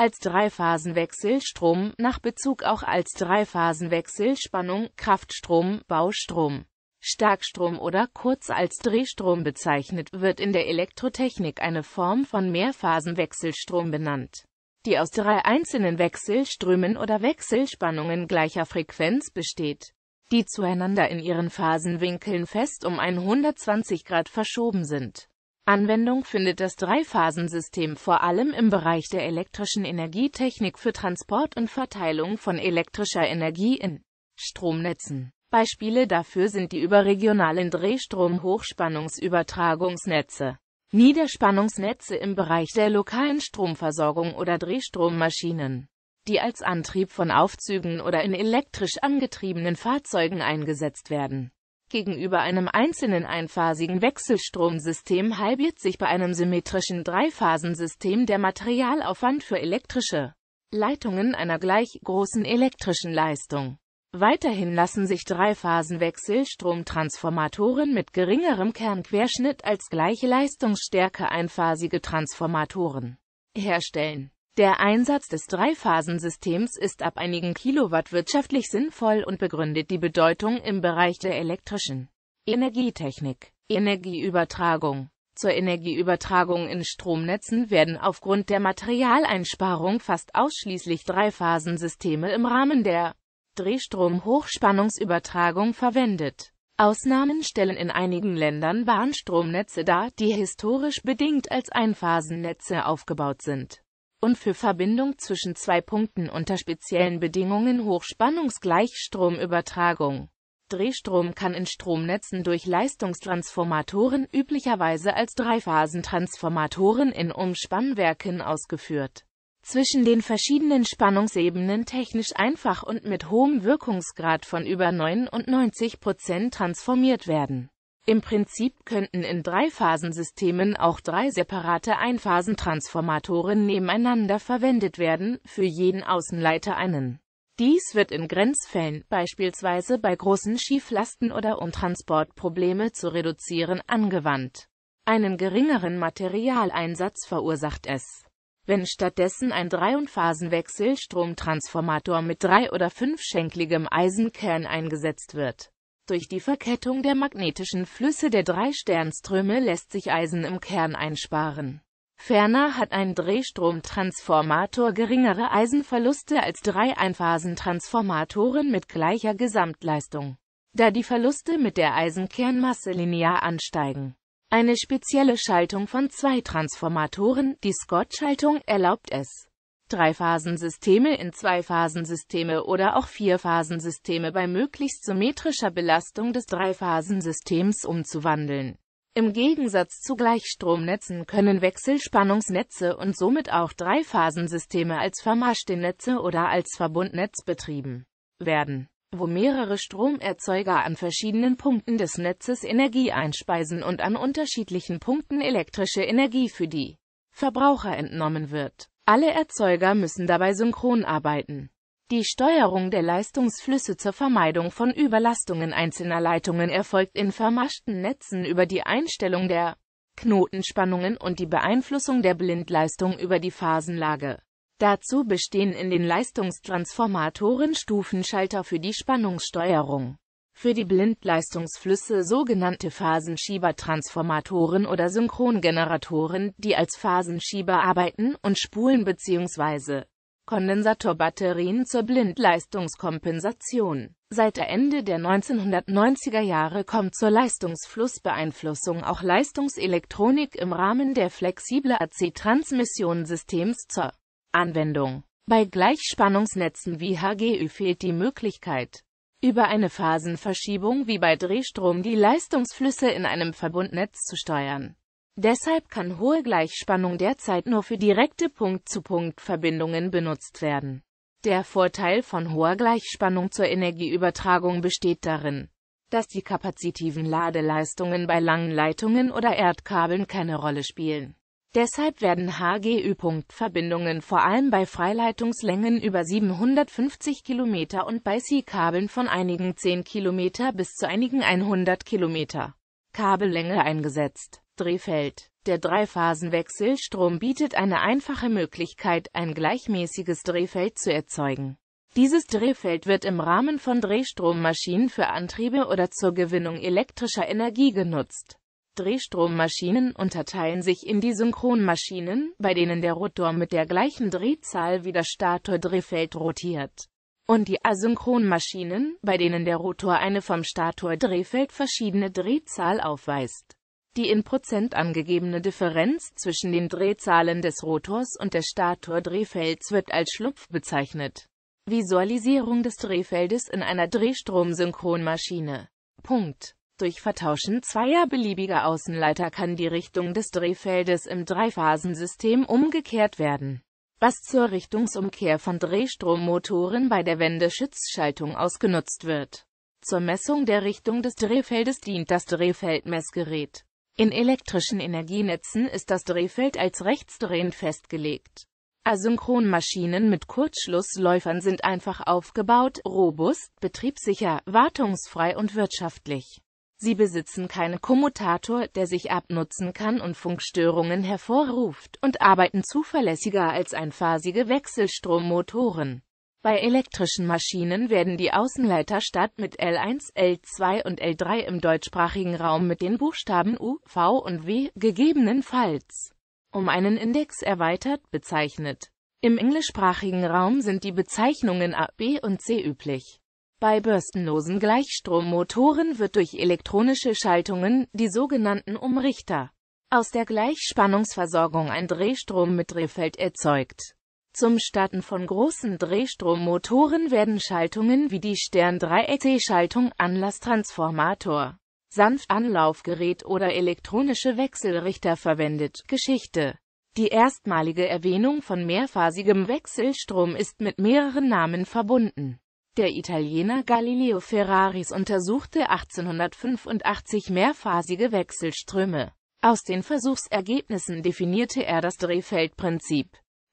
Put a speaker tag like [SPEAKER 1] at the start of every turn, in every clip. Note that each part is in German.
[SPEAKER 1] als Dreiphasenwechselstrom, nach Bezug auch als Dreiphasenwechselspannung, Kraftstrom, Baustrom. Starkstrom oder kurz als Drehstrom bezeichnet, wird in der Elektrotechnik eine Form von Mehrphasenwechselstrom benannt, die aus drei einzelnen Wechselströmen oder Wechselspannungen gleicher Frequenz besteht, die zueinander in ihren Phasenwinkeln fest um 120 Grad verschoben sind Anwendung findet das Dreiphasensystem vor allem im Bereich der elektrischen Energietechnik für Transport und Verteilung von elektrischer Energie in Stromnetzen. Beispiele dafür sind die überregionalen Drehstrom-Hochspannungsübertragungsnetze, Niederspannungsnetze im Bereich der lokalen Stromversorgung oder Drehstrommaschinen, die als Antrieb von Aufzügen oder in elektrisch angetriebenen Fahrzeugen eingesetzt werden. Gegenüber einem einzelnen einphasigen Wechselstromsystem halbiert sich bei einem symmetrischen Dreiphasensystem der Materialaufwand für elektrische Leitungen einer gleich großen elektrischen Leistung. Weiterhin lassen sich Dreiphasenwechselstromtransformatoren mit geringerem Kernquerschnitt als gleiche Leistungsstärke einphasige Transformatoren herstellen der Einsatz des Dreiphasensystems ist ab einigen Kilowatt wirtschaftlich sinnvoll und begründet die Bedeutung im Bereich der elektrischen Energietechnik. Energieübertragung Zur Energieübertragung in Stromnetzen werden aufgrund der Materialeinsparung fast ausschließlich Dreiphasensysteme im Rahmen der Drehstrom-Hochspannungsübertragung verwendet. Ausnahmen stellen in einigen Ländern Bahnstromnetze dar, die historisch bedingt als Einphasennetze aufgebaut sind und für Verbindung zwischen zwei Punkten unter speziellen Bedingungen Hochspannungsgleichstromübertragung. Drehstrom kann in Stromnetzen durch Leistungstransformatoren üblicherweise als Dreiphasentransformatoren in Umspannwerken ausgeführt. Zwischen den verschiedenen Spannungsebenen technisch einfach und mit hohem Wirkungsgrad von über 99% Prozent transformiert werden im Prinzip könnten in Dreiphasensystemen auch drei separate Einphasentransformatoren nebeneinander verwendet werden, für jeden Außenleiter einen. Dies wird in Grenzfällen, beispielsweise bei großen Schieflasten oder um Transportprobleme zu reduzieren, angewandt. Einen geringeren Materialeinsatz verursacht es. Wenn stattdessen ein Dreienphasenwechselstromtransformator mit drei- oder fünfschenkligem Eisenkern eingesetzt wird, durch die Verkettung der magnetischen Flüsse der drei Sternströme lässt sich Eisen im Kern einsparen. Ferner hat ein Drehstromtransformator geringere Eisenverluste als drei Einphasentransformatoren mit gleicher Gesamtleistung, da die Verluste mit der Eisenkernmasse linear ansteigen. Eine spezielle Schaltung von zwei Transformatoren, die Scott-Schaltung, erlaubt es, Dreiphasensysteme in Zweiphasensysteme oder auch Vierphasensysteme bei möglichst symmetrischer Belastung des Dreiphasensystems umzuwandeln. Im Gegensatz zu Gleichstromnetzen können Wechselspannungsnetze und somit auch Dreiphasensysteme als vermaschte Netze oder als Verbundnetz betrieben werden, wo mehrere Stromerzeuger an verschiedenen Punkten des Netzes Energie einspeisen und an unterschiedlichen Punkten elektrische Energie für die Verbraucher entnommen wird. Alle Erzeuger müssen dabei synchron arbeiten. Die Steuerung der Leistungsflüsse zur Vermeidung von Überlastungen einzelner Leitungen erfolgt in vermaschten Netzen über die Einstellung der Knotenspannungen und die Beeinflussung der Blindleistung über die Phasenlage. Dazu bestehen in den Leistungstransformatoren Stufenschalter für die Spannungssteuerung für die Blindleistungsflüsse sogenannte Phasenschiebertransformatoren oder Synchrongeneratoren, die als Phasenschieber arbeiten, und Spulen bzw. Kondensatorbatterien zur Blindleistungskompensation. Seit Ende der 1990er Jahre kommt zur Leistungsflussbeeinflussung auch Leistungselektronik im Rahmen der flexible AC-Transmissionssystems zur Anwendung. Bei Gleichspannungsnetzen wie HGÜ fehlt die Möglichkeit, über eine Phasenverschiebung wie bei Drehstrom die Leistungsflüsse in einem Verbundnetz zu steuern. Deshalb kann hohe Gleichspannung derzeit nur für direkte Punkt-zu-Punkt-Verbindungen benutzt werden. Der Vorteil von hoher Gleichspannung zur Energieübertragung besteht darin, dass die kapazitiven Ladeleistungen bei langen Leitungen oder Erdkabeln keine Rolle spielen. Deshalb werden HGÜ-Verbindungen vor allem bei Freileitungslängen über 750 km und bei c kabeln von einigen 10 km bis zu einigen 100 km Kabellänge eingesetzt. Drehfeld Der Dreiphasenwechselstrom bietet eine einfache Möglichkeit, ein gleichmäßiges Drehfeld zu erzeugen. Dieses Drehfeld wird im Rahmen von Drehstrommaschinen für Antriebe oder zur Gewinnung elektrischer Energie genutzt Drehstrommaschinen unterteilen sich in die Synchronmaschinen, bei denen der Rotor mit der gleichen Drehzahl wie das Stator-Drehfeld rotiert, und die Asynchronmaschinen, bei denen der Rotor eine vom Stator-Drehfeld verschiedene Drehzahl aufweist. Die in Prozent angegebene Differenz zwischen den Drehzahlen des Rotors und des Stator-Drehfelds wird als Schlupf bezeichnet. Visualisierung des Drehfeldes in einer Drehstromsynchronmaschine. Punkt. Durch Vertauschen zweier beliebiger Außenleiter kann die Richtung des Drehfeldes im Dreiphasensystem umgekehrt werden, was zur Richtungsumkehr von Drehstrommotoren bei der Wendeschützschaltung ausgenutzt wird. Zur Messung der Richtung des Drehfeldes dient das Drehfeldmessgerät. In elektrischen Energienetzen ist das Drehfeld als rechtsdrehend festgelegt. Asynchronmaschinen mit Kurzschlussläufern sind einfach aufgebaut, robust, betriebssicher, wartungsfrei und wirtschaftlich. Sie besitzen keinen Kommutator, der sich abnutzen kann und Funkstörungen hervorruft, und arbeiten zuverlässiger als einphasige Wechselstrommotoren. Bei elektrischen Maschinen werden die Außenleiter statt mit L1, L2 und L3 im deutschsprachigen Raum mit den Buchstaben U, V und W gegebenenfalls um einen Index erweitert bezeichnet. Im englischsprachigen Raum sind die Bezeichnungen A, B und C üblich. Bei bürstenlosen Gleichstrommotoren wird durch elektronische Schaltungen, die sogenannten Umrichter, aus der Gleichspannungsversorgung ein Drehstrom mit Drehfeld erzeugt. Zum Starten von großen Drehstrommotoren werden Schaltungen wie die Stern-3EC-Schaltung, Anlasstransformator, Sanftanlaufgerät oder elektronische Wechselrichter verwendet. Geschichte Die erstmalige Erwähnung von mehrphasigem Wechselstrom ist mit mehreren Namen verbunden. Der Italiener Galileo Ferraris untersuchte 1885 mehrphasige Wechselströme. Aus den Versuchsergebnissen definierte er das Drehfeldprinzip.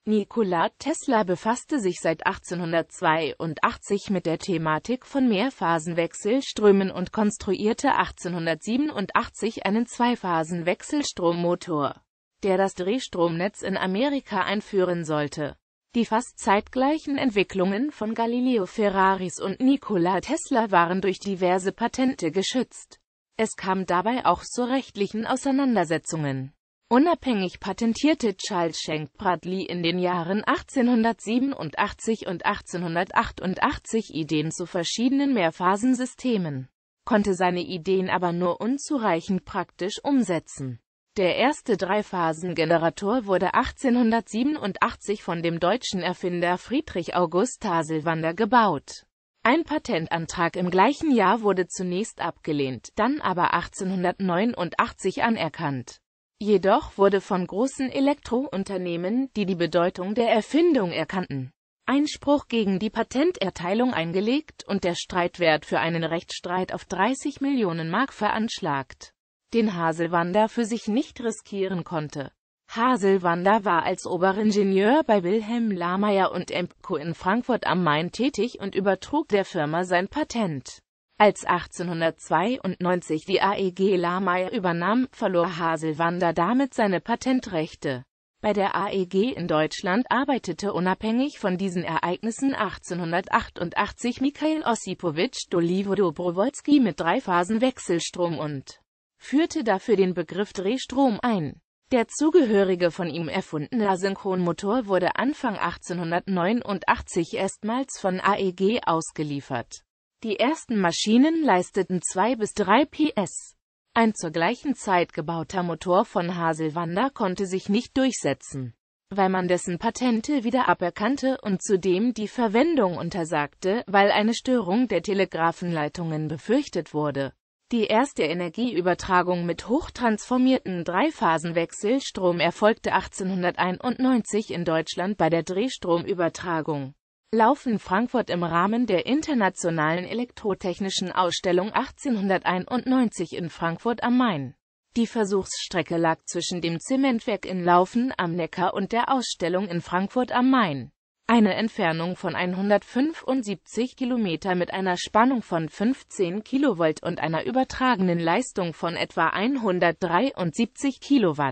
[SPEAKER 1] Nikola Tesla befasste sich seit 1882 mit der Thematik von Mehrphasenwechselströmen und konstruierte 1887 einen Zweiphasenwechselstrommotor, der das Drehstromnetz in Amerika einführen sollte die fast zeitgleichen Entwicklungen von Galileo Ferraris und Nikola Tesla waren durch diverse Patente geschützt. Es kam dabei auch zu rechtlichen Auseinandersetzungen. Unabhängig patentierte Charles Schenk Bradley in den Jahren 1887 und 1888 Ideen zu verschiedenen Mehrphasensystemen, konnte seine Ideen aber nur unzureichend praktisch umsetzen. Der erste Dreiphasengenerator wurde 1887 von dem deutschen Erfinder Friedrich August Haselwander gebaut. Ein Patentantrag im gleichen Jahr wurde zunächst abgelehnt, dann aber 1889 anerkannt. Jedoch wurde von großen Elektrounternehmen, die die Bedeutung der Erfindung erkannten, Einspruch gegen die Patenterteilung eingelegt und der Streitwert für einen Rechtsstreit auf 30 Millionen Mark veranschlagt den Haselwander für sich nicht riskieren konnte. Haselwander war als Oberingenieur bei Wilhelm Lameyer und Empco in Frankfurt am Main tätig und übertrug der Firma sein Patent. Als 1892 die AEG Lameyer übernahm, verlor Haselwander damit seine Patentrechte. Bei der AEG in Deutschland arbeitete unabhängig von diesen Ereignissen 1888 Mikhail Ossipowitsch Dolivo Dobrowolski mit Dreiphasenwechselstrom und führte dafür den Begriff Drehstrom ein. Der zugehörige von ihm erfundene Asynchronmotor wurde Anfang 1889 erstmals von AEG ausgeliefert. Die ersten Maschinen leisteten 2 bis 3 PS. Ein zur gleichen Zeit gebauter Motor von Haselwander konnte sich nicht durchsetzen, weil man dessen Patente wieder aberkannte und zudem die Verwendung untersagte, weil eine Störung der Telegrafenleitungen befürchtet wurde. Die erste Energieübertragung mit hochtransformierten Dreiphasenwechselstrom erfolgte 1891 in Deutschland bei der Drehstromübertragung. Laufen Frankfurt im Rahmen der Internationalen Elektrotechnischen Ausstellung 1891 in Frankfurt am Main. Die Versuchsstrecke lag zwischen dem Zementwerk in Laufen am Neckar und der Ausstellung in Frankfurt am Main eine Entfernung von 175 Kilometer mit einer Spannung von 15 kV und einer übertragenen Leistung von etwa 173 kW.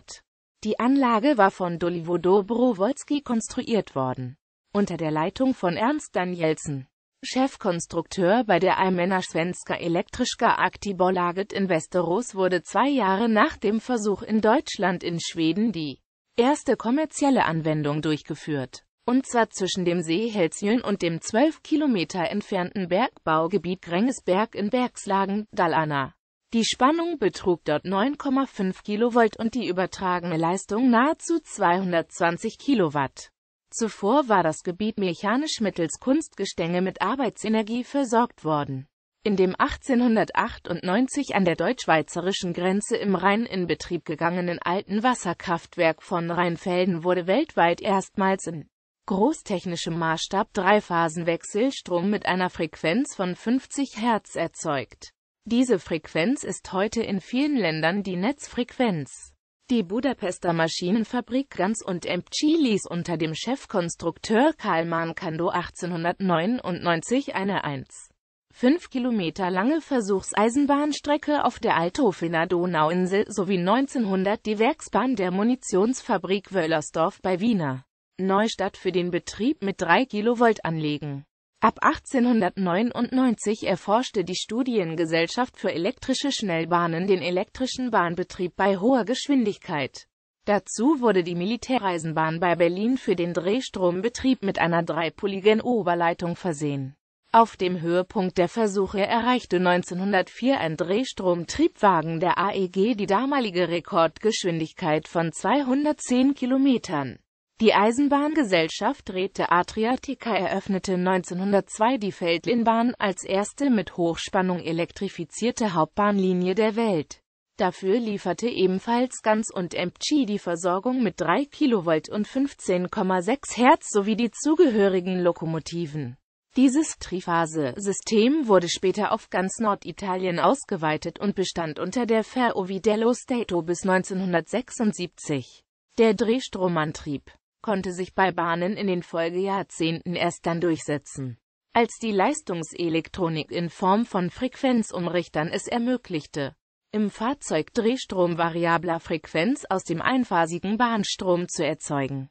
[SPEAKER 1] Die Anlage war von Doliwodo Borowolski konstruiert worden. Unter der Leitung von Ernst Danielsen, Chefkonstrukteur bei der Almena Svenska Elektrischka Aktibolaget in Westeros wurde zwei Jahre nach dem Versuch in Deutschland in Schweden die erste kommerzielle Anwendung durchgeführt und zwar zwischen dem See Helsjön und dem 12 Kilometer entfernten Bergbaugebiet Grängesberg in Bergslagen, Dalana. Die Spannung betrug dort 9,5 Kilovolt und die übertragene Leistung nahezu 220 Kilowatt. Zuvor war das Gebiet mechanisch mittels Kunstgestänge mit Arbeitsenergie versorgt worden. In dem 1898 an der deutsch-schweizerischen Grenze im Rhein in Betrieb gegangenen alten Wasserkraftwerk von Rheinfelden wurde weltweit erstmals in großtechnischem Maßstab Dreiphasenwechselstrom mit einer Frequenz von 50 Hz erzeugt. Diese Frequenz ist heute in vielen Ländern die Netzfrequenz. Die Budapester Maschinenfabrik Ganz und MG ließ unter dem Chefkonstrukteur Karl Kando 1899 eine 1. 5 Kilometer lange Versuchseisenbahnstrecke auf der Altofener Donauinsel sowie 1900 die Werksbahn der Munitionsfabrik Wöllersdorf bei Wiener Neustadt für den Betrieb mit 3 kV anlegen. Ab 1899 erforschte die Studiengesellschaft für elektrische Schnellbahnen den elektrischen Bahnbetrieb bei hoher Geschwindigkeit. Dazu wurde die Militäreisenbahn bei Berlin für den Drehstrombetrieb mit einer dreipoligen Oberleitung versehen. Auf dem Höhepunkt der Versuche erreichte 1904 ein Drehstromtriebwagen der AEG die damalige Rekordgeschwindigkeit von 210 Kilometern. Die Eisenbahngesellschaft Rete Adriatica eröffnete 1902 die Feldlinbahn als erste mit Hochspannung elektrifizierte Hauptbahnlinie der Welt. Dafür lieferte ebenfalls Gans und MG die Versorgung mit 3 kV und 15,6 Hertz sowie die zugehörigen Lokomotiven. Dieses Triphase-System wurde später auf ganz Norditalien ausgeweitet und bestand unter der Ferrovi dello Stato bis 1976. Der Drehstromantrieb konnte sich bei Bahnen in den Folgejahrzehnten erst dann durchsetzen, als die Leistungselektronik in Form von Frequenzumrichtern es ermöglichte, im Fahrzeug Drehstrom variabler Frequenz aus dem einphasigen Bahnstrom zu erzeugen.